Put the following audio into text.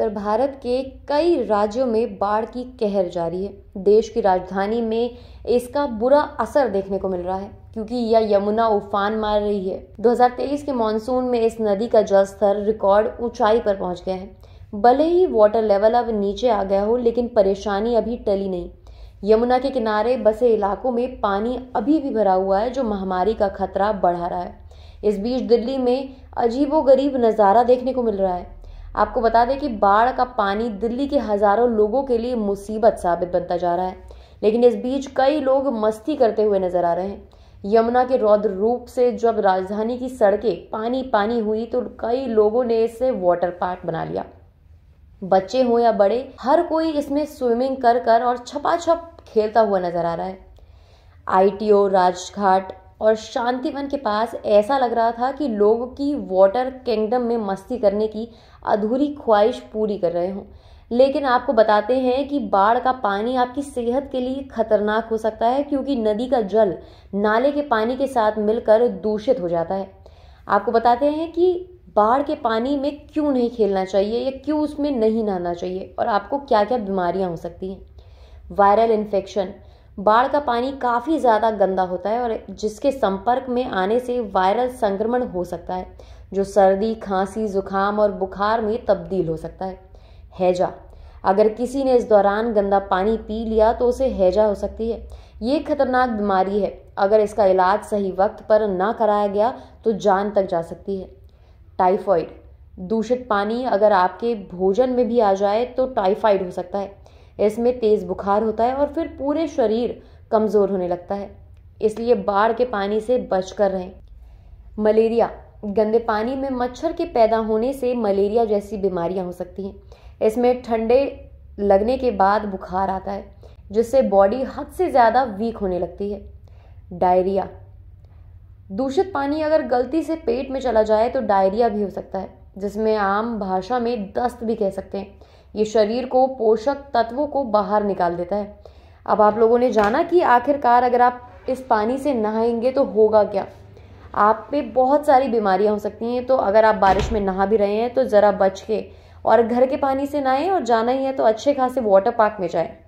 उत्तर भारत के कई राज्यों में बाढ़ की कहर जारी है देश की राजधानी में इसका बुरा असर देखने को मिल रहा है क्योंकि यह यमुना उफान मार रही है 2023 के मानसून में इस नदी का जलस्तर रिकॉर्ड ऊंचाई पर पहुंच गया है भले ही वाटर लेवल अब नीचे आ गया हो लेकिन परेशानी अभी टली नहीं यमुना के किनारे बसे इलाकों में पानी अभी भी भरा हुआ है जो महामारी का खतरा बढ़ा रहा है इस बीच दिल्ली में अजीबोगरीब नज़ारा देखने को मिल रहा है आपको बता दें कि बाढ़ का पानी दिल्ली के हज़ारों लोगों के लिए मुसीबत साबित बनता जा रहा है लेकिन इस बीच कई लोग मस्ती करते हुए नजर आ रहे हैं यमुना के रौद्र रूप से जब राजधानी की सड़कें पानी पानी हुई तो कई लोगों ने इसे वाटर पार्क बना लिया बच्चे हों या बड़े हर कोई इसमें स्विमिंग कर कर और छप खेलता हुआ नजर आ रहा है आईटीओ राजघाट और शांतिवन के पास ऐसा लग रहा था कि लोगों की वाटर किंगडम में मस्ती करने की अधूरी ख्वाहिश पूरी कर रहे हों लेकिन आपको बताते हैं कि बाढ़ का पानी आपकी सेहत के लिए खतरनाक हो सकता है क्योंकि नदी का जल नाले के पानी के साथ मिलकर दूषित हो जाता है आपको बताते हैं कि बाढ़ के पानी में क्यों नहीं खेलना चाहिए या क्यों उसमें नहीं नहाना चाहिए और आपको क्या क्या बीमारियां हो सकती हैं वायरल इन्फेक्शन बाढ़ का पानी काफ़ी ज़्यादा गंदा होता है और जिसके संपर्क में आने से वायरल संक्रमण हो सकता है जो सर्दी खांसी जुखाम और बुखार में तब्दील हो सकता है हैजा अगर किसी ने इस दौरान गंदा पानी पी लिया तो उसे हैजा हो सकती है ये खतरनाक बीमारी है अगर इसका इलाज सही वक्त पर ना कराया गया तो जान तक जा सकती है टाइफॉइड दूषित पानी अगर आपके भोजन में भी आ जाए तो टाइफाइड हो सकता है इसमें तेज़ बुखार होता है और फिर पूरे शरीर कमज़ोर होने लगता है इसलिए बाढ़ के पानी से बच कर रहें मलेरिया गंदे पानी में मच्छर के पैदा होने से मलेरिया जैसी बीमारियां हो सकती हैं इसमें ठंडे लगने के बाद बुखार आता है जिससे बॉडी हद से ज़्यादा वीक होने लगती है डायरिया दूषित पानी अगर गलती से पेट में चला जाए तो डायरिया भी हो सकता है जिसमें आम भाषा में दस्त भी कह सकते हैं ये शरीर को पोषक तत्वों को बाहर निकाल देता है अब आप लोगों ने जाना कि आखिरकार अगर आप इस पानी से नहाएंगे तो होगा क्या आप पे बहुत सारी बीमारियां हो सकती हैं तो अगर आप बारिश में नहा भी रहे हैं तो ज़रा बच के और घर के पानी से नहाएं और जाना ही है तो अच्छे खासे वाटर पार्क में जाएं